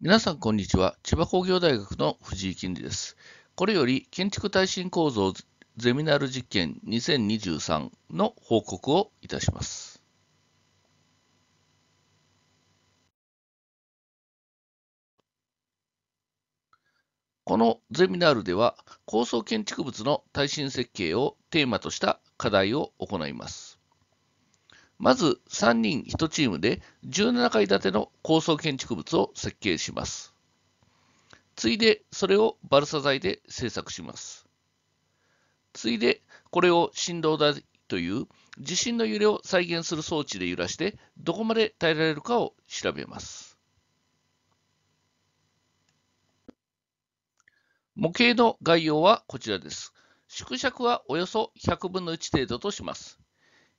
皆さん、こんにちは。千葉工業大学の藤井金利です。これより建築耐震構造ゼミナル実験2023の報告をいたします。このゼミナールでは、高層建築物の耐震設計をテーマとした課題を行います。まず3人1チームで17階建ての高層建築物を設計します。ついでそれをバルサ材で製作します。ついでこれを振動台という地震の揺れを再現する装置で揺らしてどこまで耐えられるかを調べます。模型の概要はこちらです。縮尺はおよそ100分の1程度とします。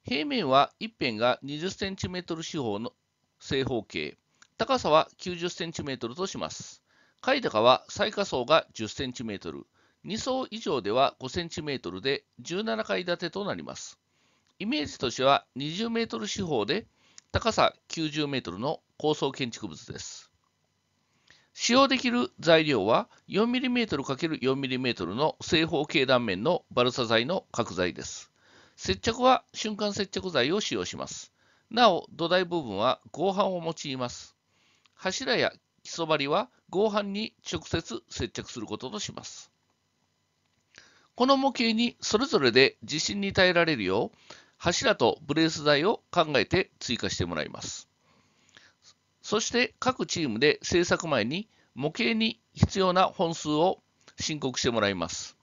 平面は一辺が 20cm 四方の正方形、高さは 90cm とします。貝高は最下層が 10cm、2層以上では 5cm で17階建てとなります。イメージとしては2 0メートル四方で高さ9 0メートルの高層建築物です。使用できる材料は 4mm×4mm の正方形断面のバルサ材の角材です。接着は瞬間接着剤を使用します。なお、土台部分は合板を用います。柱や基礎張りは合板に直接接着することとします。この模型にそれぞれで地震に耐えられるよう、柱とブレース材を考えて追加してもらいます。そして各チームで製作前に模型に必要な本数を申告してもらいます。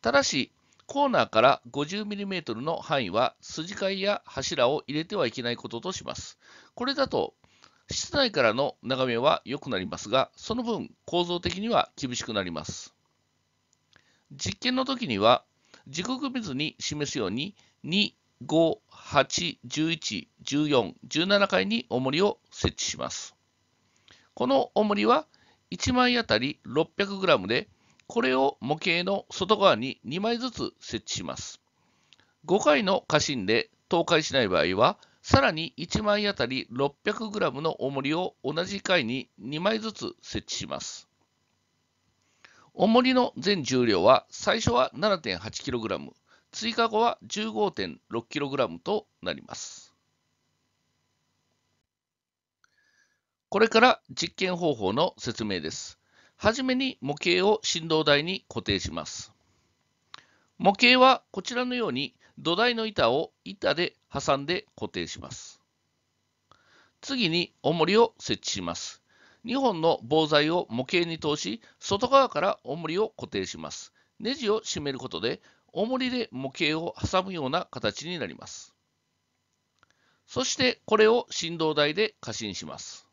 ただし、コーナーから 50mm の範囲は筋交いや柱を入れてはいけないこととします。これだと室内からの眺めは良くなりますが、その分構造的には厳しくなります。実験の時には時刻見別に示すように2、5、8、11、14、17回に重りを設置します。この重りは1枚あたり 600g でこれを模型の外側に2枚ずつ設置します。5回の過信で倒壊しない場合は、さらに1枚あたり 600g の重りを同じ回に2枚ずつ設置します。重りの全重量は最初は 7.8kg、追加後は 15.6kg となります。これから実験方法の説明です。はじめに模型を振動台に固定します。模型はこちらのように土台の板を板で挟んで固定します。次に重りを設置します。2本の棒材を模型に通し、外側から重りを固定します。ネジを締めることで、重りで模型を挟むような形になります。そしてこれを振動台で過信します。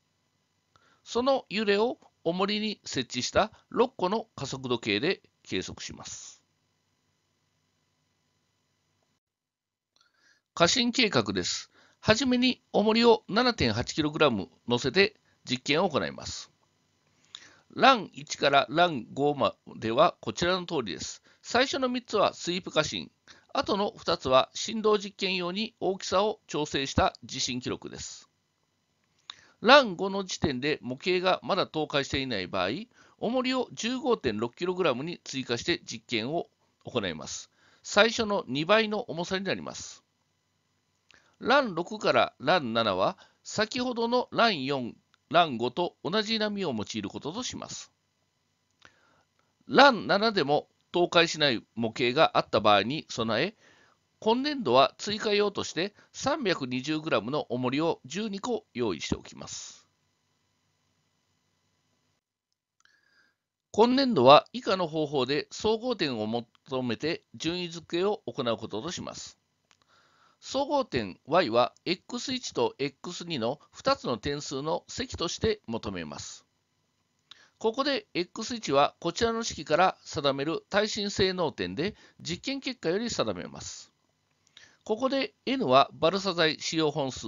その揺れを重りに設置した6個の加速度計で計測します。過信計画です。はじめに重りを 7.8kg 乗せて実験を行います。ラン1からラン5まではこちらの通りです。最初の3つはスイープ過信、後の2つは振動実験用に大きさを調整した地震記録です。ラン5の時点で模型がまだ倒壊していない場合、重りを 15.6kg に追加して実験を行います。最初の2倍の重さになります。欄6から欄7は先ほどの欄4、欄5と同じ波を用いることとします。欄7でも倒壊しない模型があった場合に備え、今年度は追加用として 320g の重りを12個用意しておきます。今年度は以下の方法で総合点を求めて順位付けを行うこととします。総合点 y は x1 と x2 の2つの点数の積として求めます。ここで x1 はこちらの式から定める耐震性能点で実験結果より定めます。ここで N はバルサ材使用本数、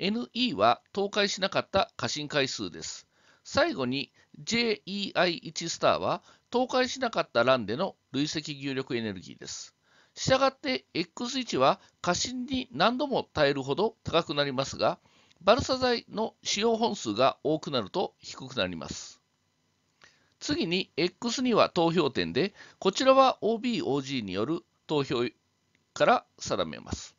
NE は倒壊しなかった過信回数です。最後に JEI1 スターは倒壊しなかった欄での累積入力エネルギーです。したがって X1 は過信に何度も耐えるほど高くなりますが、バルサ材の使用本数が多くなると低くなります。次に X2 は投票点で、こちらは OBOG による投票から定めます。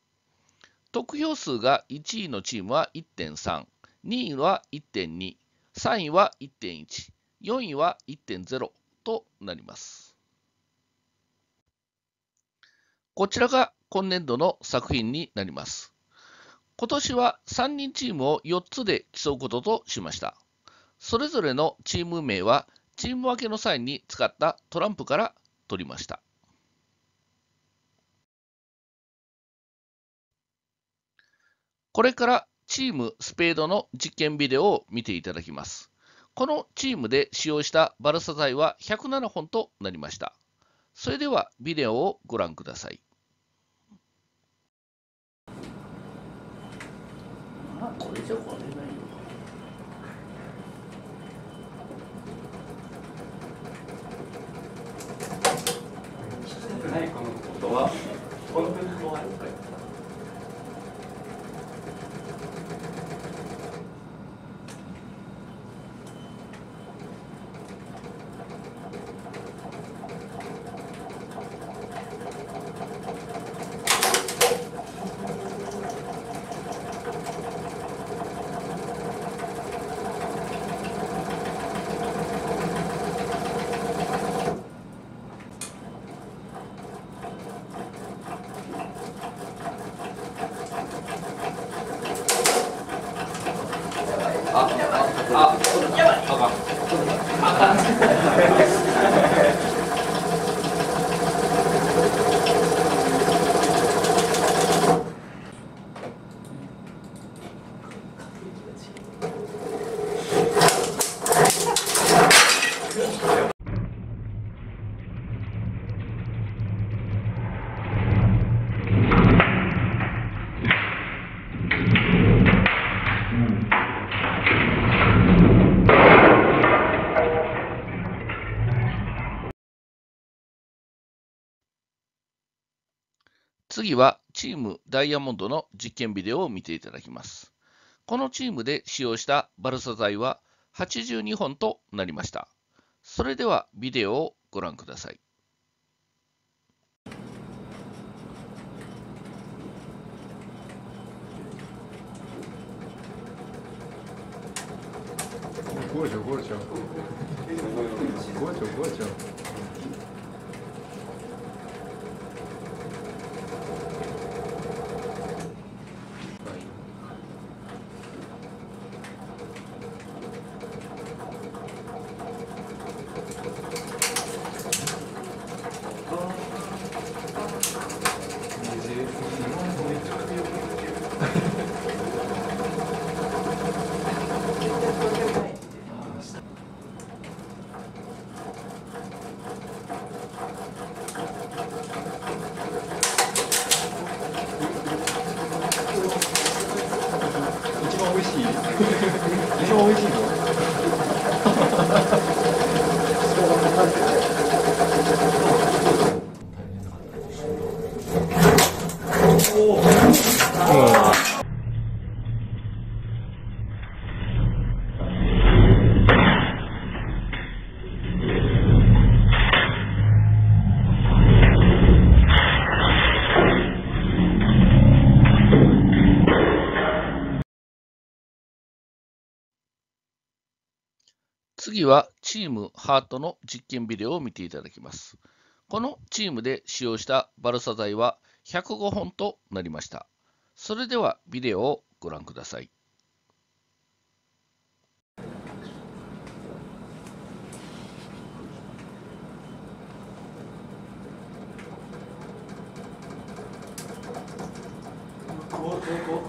得票数が1位のチームは1.3、2位は1.2、3位は1.1、4位は1.0となります。こちらが今年度の作品になります。今年は3人チームを4つで競うこととしました。それぞれのチーム名はチーム分けの際に使ったトランプから取りました。これからチームスペードの実験ビデオを見ていただきます。このチームで使用したバルサ材は107本となりました。それではビデオをご覧ください。これじゃこれ次はチームダイヤモンドの実験ビデオを見ていただきます。このチームで使用したバルサ材は82本となりました。それではビデオをご覧ください。过去过去过去过去。noite. チームハートの実験ビデオを見ていただきます。このチームで使用したバルサ材は105本となりました。それではビデオをご覧ください。こうこうこう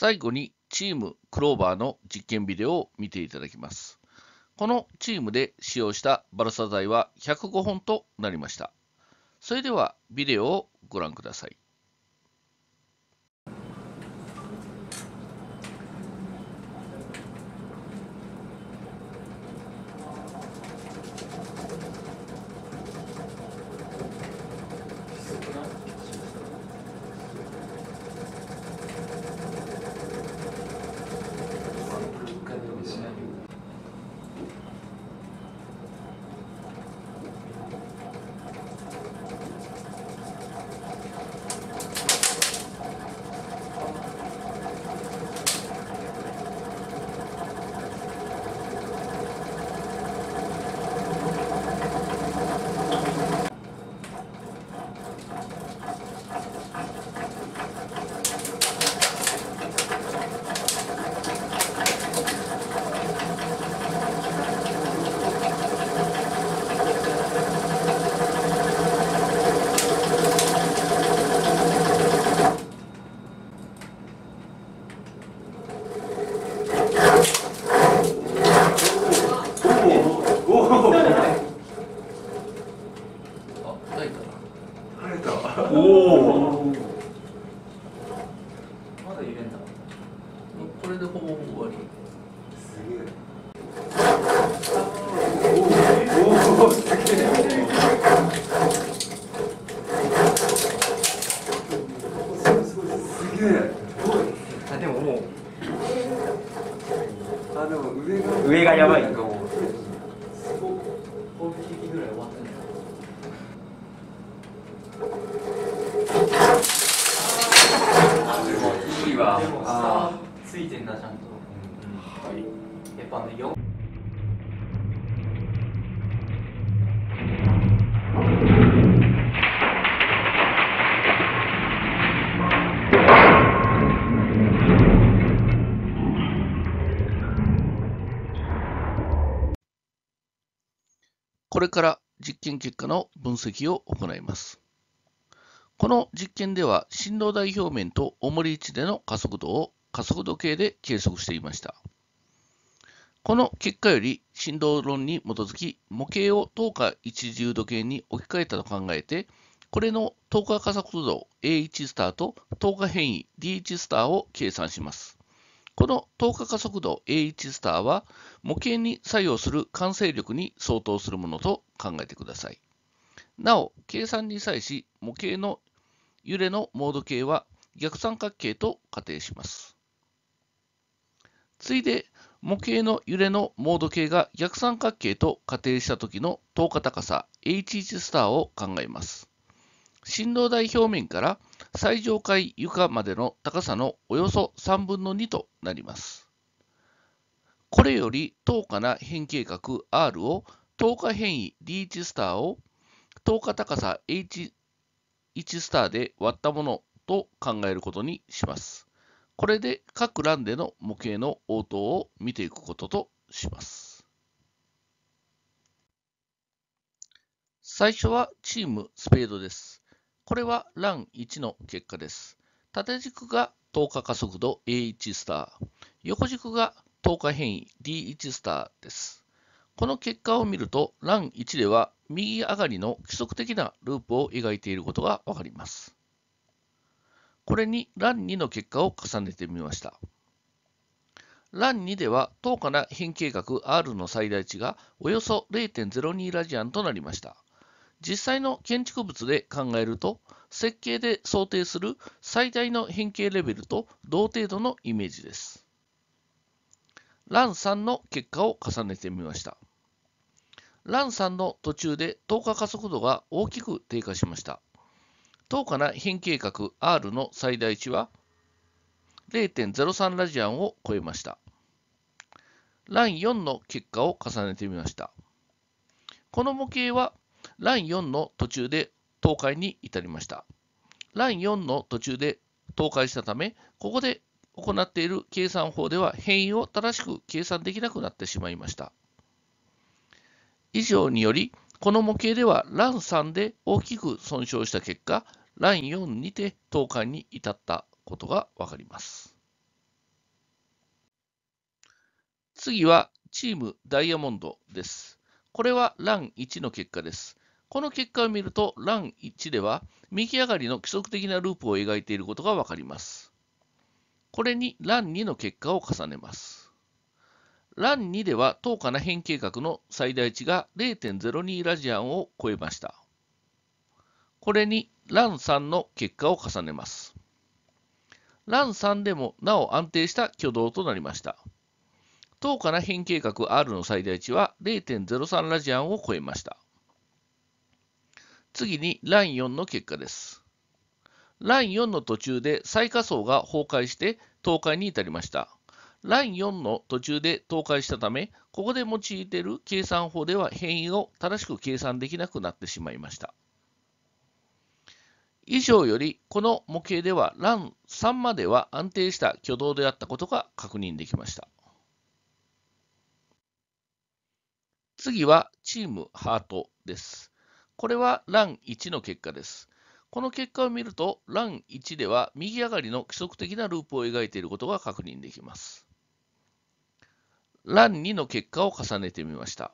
最後にチームクローバーの実験ビデオを見ていただきます。このチームで使用したバルサ材は105本となりました。それではビデオをご覧ください。我火，の4これから実験結果の分析を行います。この実験では振動台表面と重り位置での加速度を加速度計で計測していました。この結果より振動論に基づき模型を等価110度計に置き換えたと考えて、これの等価加速度 A1 スターと等価変異 D1 スターを計算します。この等価加速度 A1 スターは模型に作用する完成力に相当するものと考えてください。なお、計算に際し模型の揺れのモード系は逆三角形と仮定します。ついで模型の揺れのモード系が逆三角形と仮定した時の等価高さ H1 スターを考えます。振動台表面から最上階床までの高さのおよそ3分の2となります。これより等価な変形角 R を等価変異 D1 スターを等価高さ H1 スターで割ったものと考えることにします。これで各欄での模型の応答を見ていくこととします。最初はチームスペードです。これは欄1の結果です。縦軸が等価加速度 A1 スター、横軸が等価変異 D1 スターです。この結果を見ると、欄1では右上がりの規則的なループを描いていることがわかります。これに欄2の結果を重ねてみました。欄2では等価な変形角 R の最大値がおよそ0.02ラジアンとなりました。実際の建築物で考えると、設計で想定する最大の変形レベルと同程度のイメージです。欄3の結果を重ねてみました。欄3の途中で等価加速度が大きく低下しました。等価な変形角 R の最大値は0.03ラジアンを超えました。ライン4の結果を重ねてみました。この模型はライン4の途中で倒壊に至りました。ライン4の途中で倒壊したため、ここで行っている計算法では変異を正しく計算できなくなってしまいました。以上により、この模型ではラン3で大きく損傷した結果、ライン4にて投館に至ったことがわかります。次はチームダイヤモンドです。これはラン1の結果です。この結果を見ると、ラン1では右上がりの規則的なループを描いていることがわかります。これにラン2の結果を重ねます。ラン2では等価な変形角の最大値が0.02ラジアンを超えました。これに l a n 3の結果を重ねます。l a n 3でもなお安定した挙動となりました。等価な変形角 R の最大値は0.03ラジアンを超えました。次にラン4の結果です。ラン4の途中で最下層が崩壊して倒壊に至りました。ライン4の途中で倒壊したため、ここで用いている計算法では変異を正しく計算できなくなってしまいました。以上より、この模型では LAN3 までは安定した挙動であったことが確認できました。次はチームハートです。これは LAN1 の結果です。この結果を見ると LAN1 では右上がりの規則的なループを描いていることが確認できます。LAN2 の結果を重ねてみました。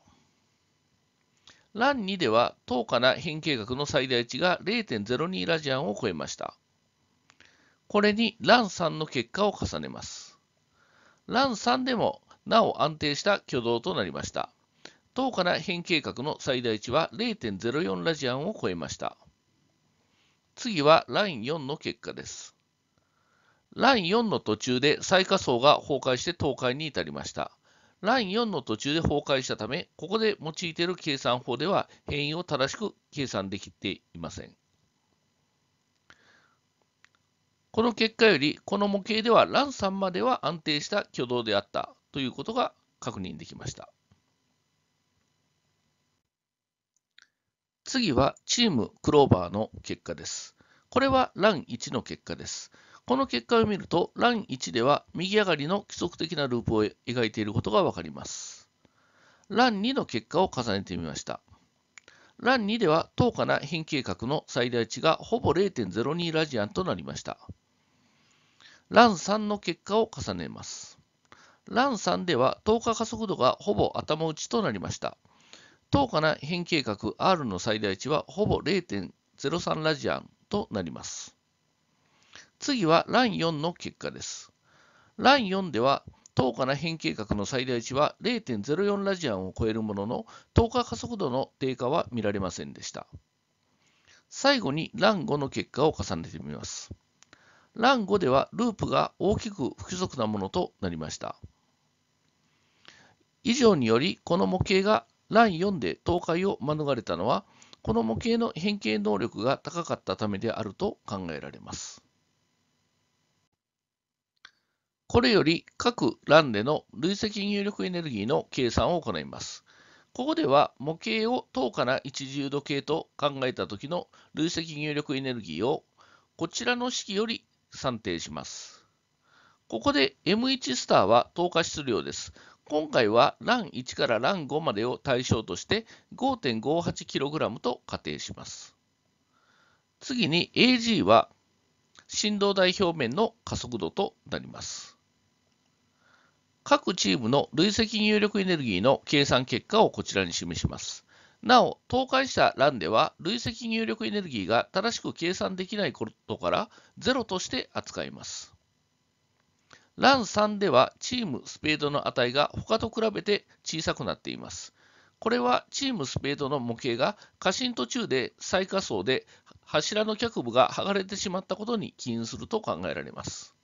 欄2では等価な変形角の最大値が0.02ラジアンを超えました。これに欄3の結果を重ねます。欄3でもなお安定した挙動となりました。等価な変形角の最大値は0.04ラジアンを超えました。次はライン4の結果です。ライン4の途中で最下層が崩壊して倒壊に至りました。ライン4の途中で崩壊したため、ここで用いている計算法では変異を正しく計算できていません。この結果より、この模型ではラン3までは安定した挙動であったということが確認できました。次はチームクローバーの結果です。これはラン1の結果です。この結果を見ると、欄1では右上がりの規則的なループを描いていることがわかります。欄2の結果を重ねてみました。欄2では等価な変形角の最大値がほぼ0.02ラジアンとなりました。欄3の結果を重ねます。欄3では等価加速度がほぼ頭打ちとなりました。等価な変形角 R の最大値はほぼ0.03ラジアンとなります。次は欄4の結果です。欄4では、等価な変形角の最大値は0.04ラジアンを超えるものの、等価加速度の低下は見られませんでした。最後に欄5の結果を重ねてみます。欄5ではループが大きく不規則なものとなりました。以上により、この模型が欄4で倒壊を免れたのは、この模型の変形能力が高かったためであると考えられます。これより各欄での累積入力エネルギーの計算を行います。ここでは模型を等価な一自由度計と考えた時の累積入力エネルギーをこちらの式より算定します。ここで M1 スターは等価質量です。今回は欄1から欄5までを対象として 5.58kg と仮定します。次に AG は振動台表面の加速度となります。各チームの累積入力エネルギーの計算結果をこちらに示します。なお、倒壊した欄では累積入力エネルギーが正しく計算できないことから0として扱います。欄3ではチームスペードの値が他と比べて小さくなっています。これはチームスペードの模型が過信途中で最下層で柱の脚部が剥がれてしまったことに起因すると考えられます。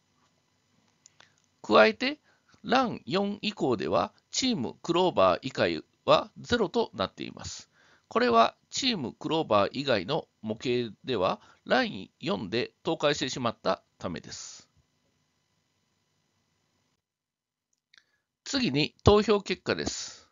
加えてラン4以降では、チームクローバー以外は0となっています。これはチームクローバー以外の模型では、ライン4で倒壊してしまったためです。次に投票結果です。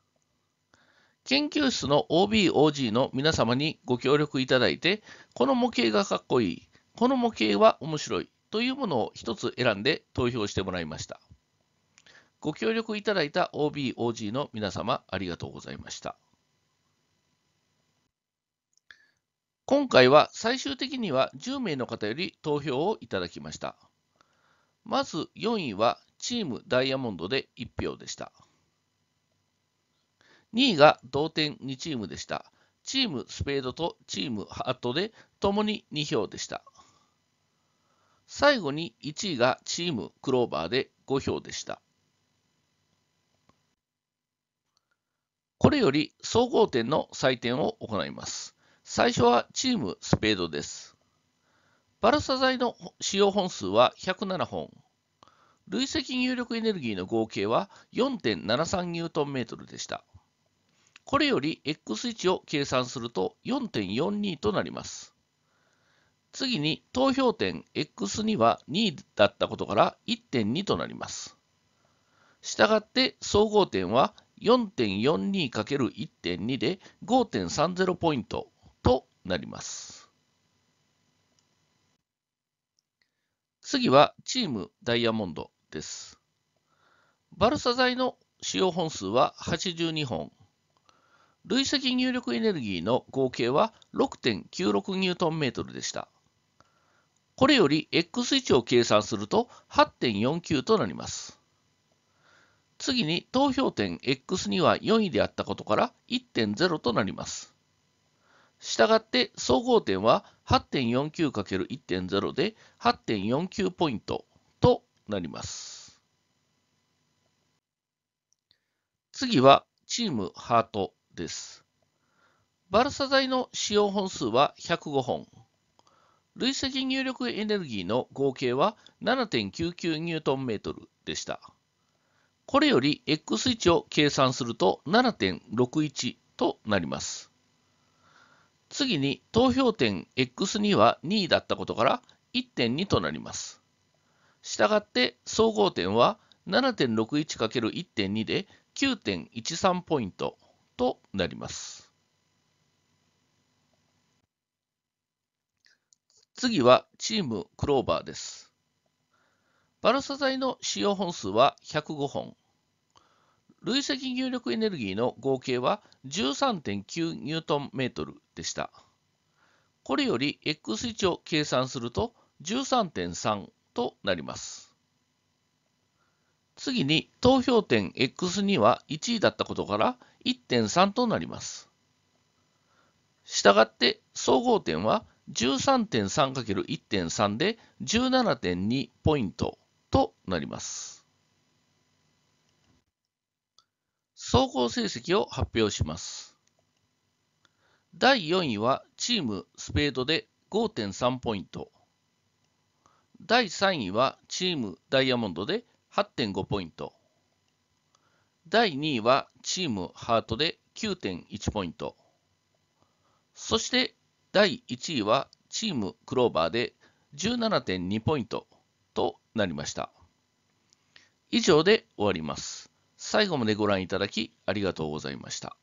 研究室の OBOG の皆様にご協力いただいて、この模型がかっこいい、この模型は面白いというものを一つ選んで投票してもらいました。ご協力いただいた OB、OG の皆様、ありがとうございました。今回は最終的には10名の方より投票をいただきました。まず4位はチームダイヤモンドで1票でした。2位が同点2チームでした。チームスペードとチームハートで共に2票でした。最後に1位がチームクローバーで5票でした。これより総合点の採点を行います。最初はチームスペードです。バルサ材の使用本数は107本。累積入力エネルギーの合計は4 7 3ニューートンメトルでした。これより X 値を計算すると4.42となります。次に投票点 X2 は2だったことから1.2となります。したがって総合点は 4.42×1.2 で5.30ポイントとなります。次はチームダイヤモンドです。バルサ材の使用本数は82本。累積入力エネルギーの合計は 6.96Nm でした。これより X 位置を計算すると8.49となります。次に投票点 x2 は4位であったことから1.0となります。したがって総合点は 8.49×1.0 で8.49ポイントとなります。次はチームハートです。バルサ剤の使用本数は105本。累積入力エネルギーの合計は 7.99Nm でした。これより X 値を計算すると7.61となります。次に投票点 X2 は2位だったことから1.2となります。したがって総合点は 7.61×1.2 で9.13ポイントとなります。次はチームクローバーです。バルサ剤の使用本数は105本、累積入力エネルギーの合計は 13.9Nm でした。これより X 値を計算すると13.3となります。次に投票点 X2 は1位だったことから1.3となります。したがって総合点は 13.3×1.3 で17.2ポイントとなります。総合成績を発表します。第4位はチームスペードで5.3ポイント。第3位はチームダイヤモンドで8.5ポイント。第2位はチームハートで9.1ポイント。そして第1位はチームクローバーで17.2ポイントとなりました。以上で終わります。最後までご覧いただきありがとうございました。